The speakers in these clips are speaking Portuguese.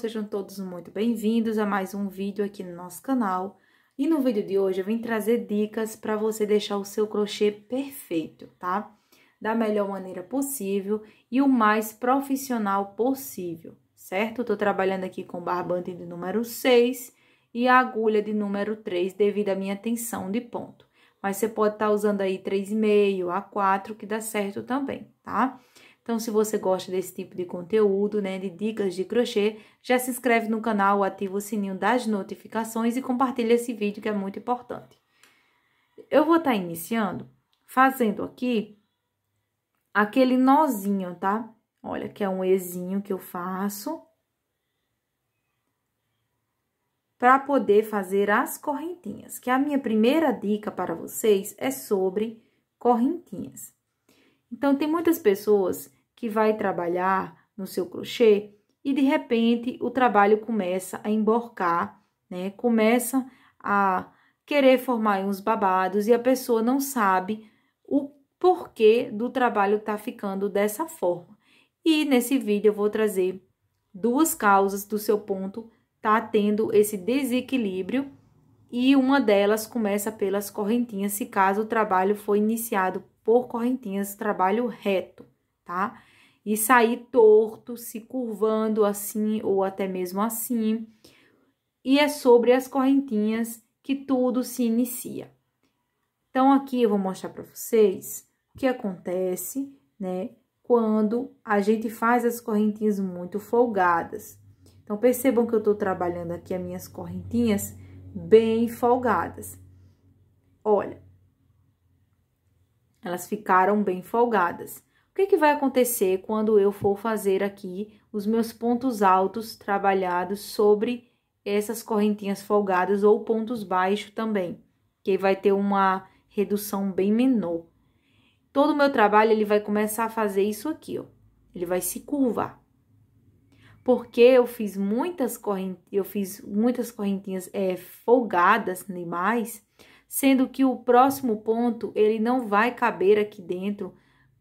sejam todos muito bem-vindos a mais um vídeo aqui no nosso canal. E no vídeo de hoje eu vim trazer dicas para você deixar o seu crochê perfeito, tá? Da melhor maneira possível e o mais profissional possível, certo? Estou trabalhando aqui com barbante de número 6 e a agulha de número 3 devido à minha tensão de ponto. Mas você pode estar tá usando aí 3,5 a 4 que dá certo também, tá? Então, se você gosta desse tipo de conteúdo, né, de dicas de crochê, já se inscreve no canal, ativa o sininho das notificações e compartilha esse vídeo que é muito importante. Eu vou estar tá iniciando fazendo aqui aquele nozinho, tá? Olha, que é um Ezinho que eu faço. Para poder fazer as correntinhas, que a minha primeira dica para vocês é sobre correntinhas. Então, tem muitas pessoas que vai trabalhar no seu crochê e de repente o trabalho começa a emborcar, né? Começa a querer formar uns babados e a pessoa não sabe o porquê do trabalho tá ficando dessa forma. E nesse vídeo eu vou trazer duas causas do seu ponto tá tendo esse desequilíbrio e uma delas começa pelas correntinhas, se caso o trabalho foi iniciado por correntinhas, trabalho reto, tá? e sair torto, se curvando assim ou até mesmo assim. E é sobre as correntinhas que tudo se inicia. Então, aqui eu vou mostrar para vocês o que acontece, né, quando a gente faz as correntinhas muito folgadas. Então, percebam que eu estou trabalhando aqui as minhas correntinhas bem folgadas. Olha, elas ficaram bem folgadas que, que vai acontecer quando eu for fazer aqui os meus pontos altos trabalhados sobre essas correntinhas folgadas ou pontos baixos também, que vai ter uma redução bem menor. Todo o meu trabalho ele vai começar a fazer isso aqui, ó. Ele vai se curvar. Porque eu fiz muitas corrent... eu fiz muitas correntinhas é, folgadas demais, sendo que o próximo ponto ele não vai caber aqui dentro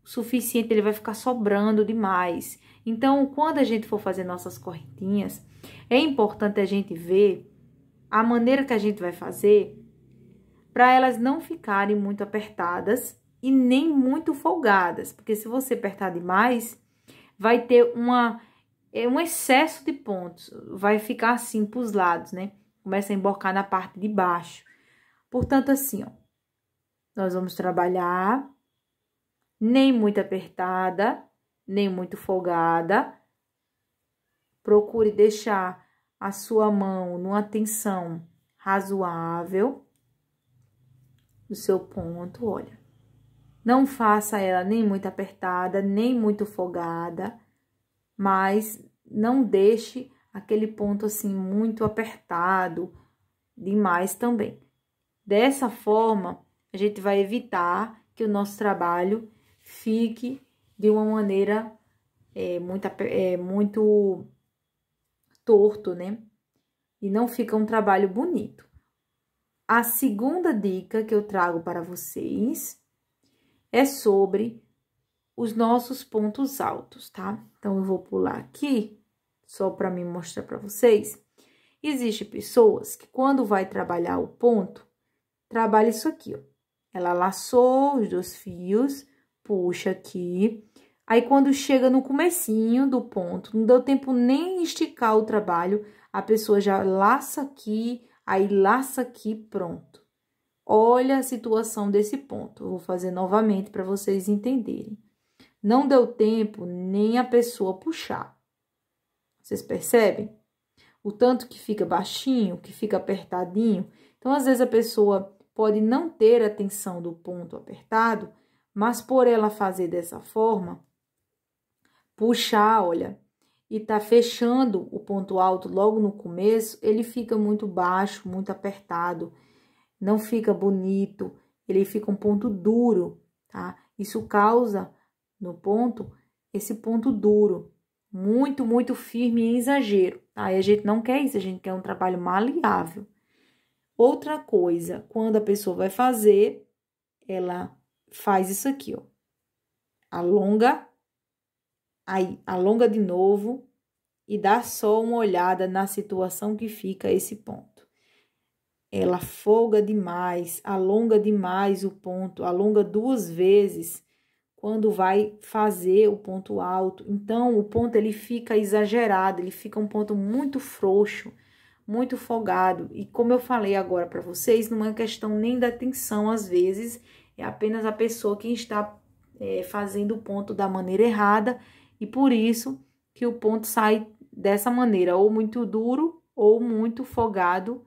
suficiente, ele vai ficar sobrando demais. Então, quando a gente for fazer nossas correntinhas, é importante a gente ver a maneira que a gente vai fazer para elas não ficarem muito apertadas e nem muito folgadas, porque se você apertar demais, vai ter uma é, um excesso de pontos, vai ficar assim para os lados, né? Começa a embocar na parte de baixo. Portanto, assim, ó, nós vamos trabalhar nem muito apertada, nem muito folgada. Procure deixar a sua mão numa tensão razoável do seu ponto, olha. Não faça ela nem muito apertada, nem muito folgada, mas não deixe aquele ponto assim muito apertado demais também. Dessa forma, a gente vai evitar que o nosso trabalho fique de uma maneira é, muito, é, muito torto, né? E não fica um trabalho bonito. A segunda dica que eu trago para vocês é sobre os nossos pontos altos, tá? Então, eu vou pular aqui, só para me mostrar para vocês. Existem pessoas que, quando vai trabalhar o ponto, trabalha isso aqui, ó. Ela laçou os dois fios puxa aqui. Aí, quando chega no comecinho do ponto, não deu tempo nem esticar o trabalho, a pessoa já laça aqui, aí laça aqui, pronto. Olha a situação desse ponto. vou fazer novamente para vocês entenderem. Não deu tempo nem a pessoa puxar. Vocês percebem? O tanto que fica baixinho, que fica apertadinho. Então, às vezes, a pessoa pode não ter a tensão do ponto apertado, mas por ela fazer dessa forma, puxar, olha, e tá fechando o ponto alto logo no começo, ele fica muito baixo, muito apertado, não fica bonito, ele fica um ponto duro, tá? Isso causa no ponto esse ponto duro, muito, muito firme em exagero. tá? E a gente não quer isso, a gente quer um trabalho maleável. Outra coisa, quando a pessoa vai fazer, ela faz isso aqui, ó. Alonga, aí alonga de novo e dá só uma olhada na situação que fica esse ponto. Ela folga demais, alonga demais o ponto, alonga duas vezes quando vai fazer o ponto alto. Então, o ponto ele fica exagerado, ele fica um ponto muito frouxo, muito folgado. E como eu falei agora para vocês, não é questão nem da tensão às vezes, é apenas a pessoa que está é, fazendo o ponto da maneira errada e por isso que o ponto sai dessa maneira, ou muito duro ou muito folgado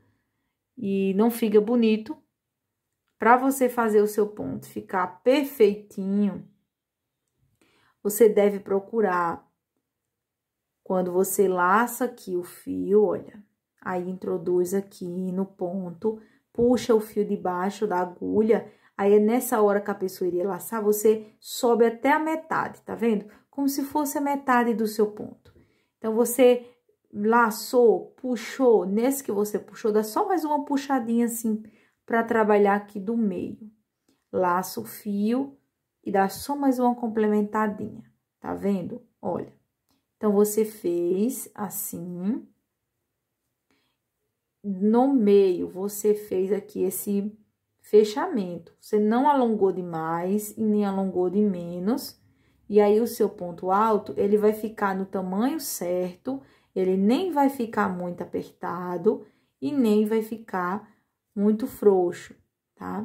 e não fica bonito. Para você fazer o seu ponto ficar perfeitinho, você deve procurar quando você laça aqui o fio, olha, aí introduz aqui no ponto, puxa o fio de baixo da agulha Aí é nessa hora que a pessoa iria laçar, você sobe até a metade, tá vendo? Como se fosse a metade do seu ponto. Então, você laçou, puxou, nesse que você puxou, dá só mais uma puxadinha assim para trabalhar aqui do meio. Laça o fio e dá só mais uma complementadinha, tá vendo? Olha, então você fez assim, no meio você fez aqui esse fechamento. Você não alongou demais e nem alongou de menos. E aí, o seu ponto alto, ele vai ficar no tamanho certo, ele nem vai ficar muito apertado e nem vai ficar muito frouxo, tá?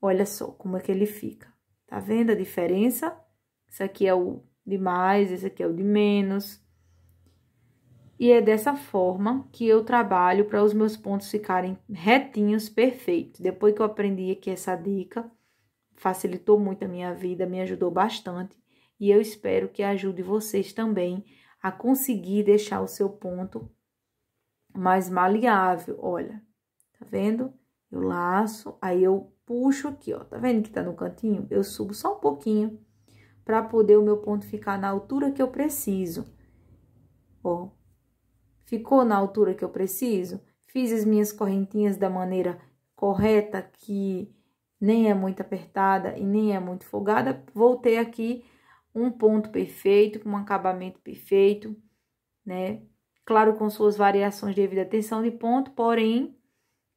Olha só como é que ele fica. Tá vendo a diferença? Isso aqui é o de mais, esse aqui é o de menos. E é dessa forma que eu trabalho para os meus pontos ficarem retinhos, perfeitos. Depois que eu aprendi aqui essa dica, facilitou muito a minha vida, me ajudou bastante. E eu espero que ajude vocês também a conseguir deixar o seu ponto mais maleável. Olha, tá vendo? Eu laço, aí eu puxo aqui, ó. Tá vendo que tá no cantinho? Eu subo só um pouquinho para poder o meu ponto ficar na altura que eu preciso. Ó, Ficou na altura que eu preciso? Fiz as minhas correntinhas da maneira correta, que nem é muito apertada e nem é muito folgada. Voltei aqui um ponto perfeito, com um acabamento perfeito, né? Claro, com suas variações devido à tensão de ponto, porém,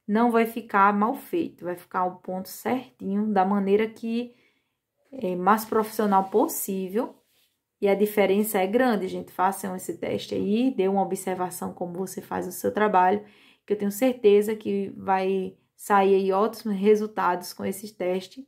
não vai ficar mal feito. Vai ficar o ponto certinho, da maneira que é mais profissional possível, e a diferença é grande, gente. Façam esse teste aí, dê uma observação como você faz o seu trabalho, que eu tenho certeza que vai sair aí ótimos resultados com esse teste.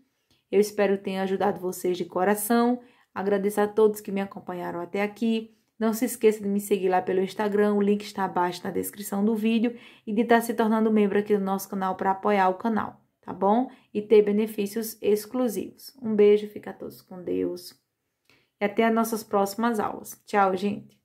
Eu espero que tenha ajudado vocês de coração. Agradeço a todos que me acompanharam até aqui. Não se esqueça de me seguir lá pelo Instagram, o link está abaixo na descrição do vídeo e de estar tá se tornando membro aqui do nosso canal para apoiar o canal, tá bom? E ter benefícios exclusivos. Um beijo, fica a todos com Deus. E até as nossas próximas aulas. Tchau, gente!